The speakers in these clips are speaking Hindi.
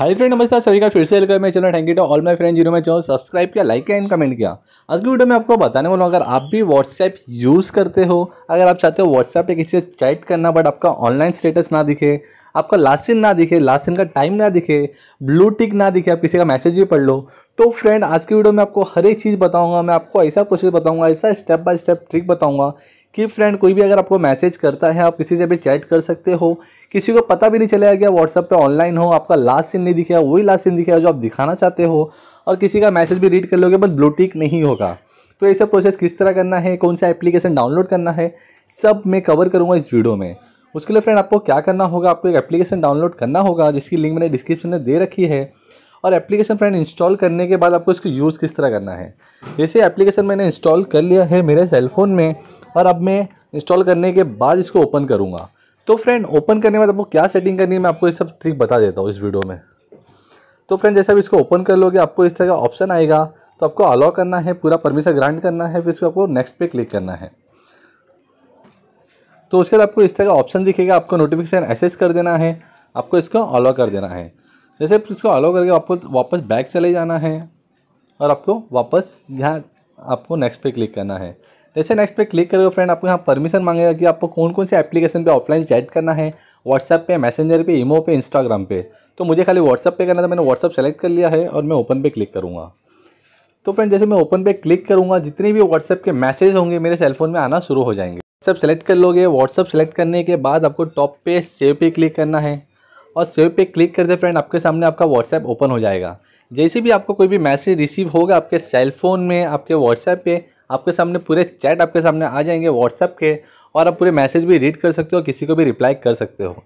हाय फ्रेंड नमस्कार सभी का फिर से वेलकम है चलो thank you to all my friend जिन्होंने चैनल सब्सक्राइब किया लाइक किया एंड कमेंट किया आज की वीडियो में आपको बताने वाला हूँ अगर आप भी व्हाट्सएप यूज़ करते हो अगर आप चाहते हो व्हाट्सएप पे किसी से चैट करना बट आपका ऑनलाइन स्टेटस ना दिखे आपका लास्ट इन ना दिखे लास्ट इन का टाइम ना दिखे ब्लू टिक ना दिखे आप किसी का मैसेज भी पढ़ लो तो फ्रेंड आज की वीडियो में आपको हर एक चीज़ बताऊँगा मैं आपको ऐसा प्रोसेस बताऊँगा ऐसा स्टेप बाय स्टेप ट्रिक बताऊँगा कि फ्रेंड कोई भी अगर आपको मैसेज करता है आप किसी से भी चैट कर सकते हो किसी को पता भी नहीं चलेगा कि आप व्हाट्सअप पर ऑनलाइन हो आपका लास्ट सीन नहीं दिखेगा वही लास्ट सीन दिखेगा जो आप दिखाना चाहते हो और किसी का मैसेज भी रीड कर लोगे बट ब्लूटिक नहीं होगा तो ये सब प्रोसेस किस तरह करना है कौन सा एप्लीकेशन डाउनलोड करना है सब मैं कवर करूँगा इस वीडियो में उसके लिए फ्रेंड आपको क्या करना होगा आपको एक एप्लीकेशन डाउनलोड करना होगा जिसकी लिंक मैंने डिस्क्रिप्शन में दे रखी है और एप्लीकेशन फ्रेंड इंस्टॉल करने के बाद आपको इसको यूज़ किस तरह करना है जैसे एप्लीकेशन मैंने इंस्टॉल कर लिया है मेरे सेलफोन में और अब मैं इंस्टॉल करने के बाद इसको ओपन करूँगा तो फ्रेंड ओपन करने के बाद आपको क्या सेटिंग करनी है मैं आपको ये सब ट्रिक बता देता हूँ इस वीडियो में तो फ्रेंड जैसे आप इसको ओपन कर लोगे आपको इस तरह का ऑप्शन आएगा तो आपको अलाउ करना है पूरा परमिशन ग्रांट करना है फिर उसको आपको नेक्स्ट पे क्लिक करना है तो उसके बाद आपको इस तरह का ऑप्शन दिखेगा आपको नोटिफिकेशन एसेस कर देना है आपको इसको अलाउ कर देना है जैसे इसको अलाउ करके आपको वापस बैक चले जाना है और आपको वापस यहाँ आपको नेक्स्ट पे क्लिक करना है जैसे नेक्स्ट पे क्लिक करोगे फ्रेंड आपको यहाँ परमिशन मांगेगा कि आपको कौन कौन से एप्लीकेशन पे ऑफलाइन चैट करना है व्हाट्सएप पे मैसेंजर पे इमो पे इंस्टाग्राम पे तो मुझे खाली व्हाट्सअप पे करना था मैंने व्हाट्सएप सेलेक्ट कर लिया है और मैं ओपन पे क्लिक करूँगा तो फ्रेंड जैसे मैं ओपन पे क्लिक करूँगा जितने भी व्हाट्सएप के मैसेज होंगे मेरे सेलफोन में आना शुरू हो जाएंगे व्हाट्सएप सेलेक्ट कर लोगे व्हाट्सएप सेलेक्ट करने के बाद आपको टॉप पे सेव पे क्लिक करना है और सेव पे क्लिक करते फ्रेंड आपके सामने आपका व्हाट्सएप ओपन हो जाएगा जैसे भी आपको कोई भी मैसेज रिसीव होगा आपके सेल फोन में आपके व्हाट्सएप पे आपके सामने पूरे चैट आपके सामने आ जाएंगे व्हाट्सएप के और आप पूरे मैसेज भी रीड कर सकते हो किसी को भी रिप्लाई कर सकते हो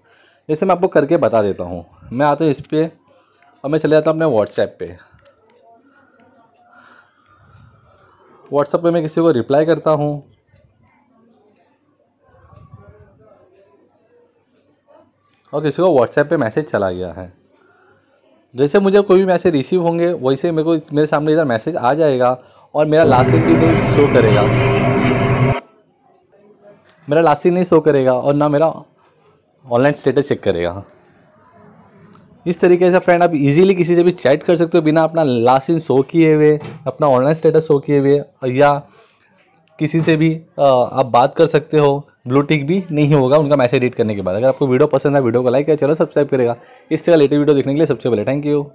जैसे मैं आपको करके बता देता हूँ मैं आता हूँ इस पर और मैं चले जाता हूँ अपने व्हाट्सएप पर व्हाट्सएप पर मैं किसी को रिप्लाई करता हूँ और किसी को व्हाट्सएप पे मैसेज चला गया है जैसे मुझे कोई भी मैसेज रिसीव होंगे वैसे मेरे को मेरे सामने इधर मैसेज आ जाएगा और मेरा लास्ट सीन भी नहीं शो करेगा मेरा लास्ट सीन नहीं शो करेगा और ना मेरा ऑनलाइन स्टेटस चेक करेगा इस तरीके से फ्रेंड आप इजीली किसी से भी चैट कर सकते हो बिना अपना लास्ट सीन शो किए हुए अपना ऑनलाइन स्टेटस शो किए हुए या किसी से भी आप बात कर सकते हो ब्लू टिक भी नहीं होगा उनका मैसेज रीड करने के बाद अगर आपको वीडियो पसंद है वीडियो को लाइक या चलो सब्सक्राइब करेगा इस तरह लेटेस्ट वीडियो देखने के लिए सबसे पहले थैंक यू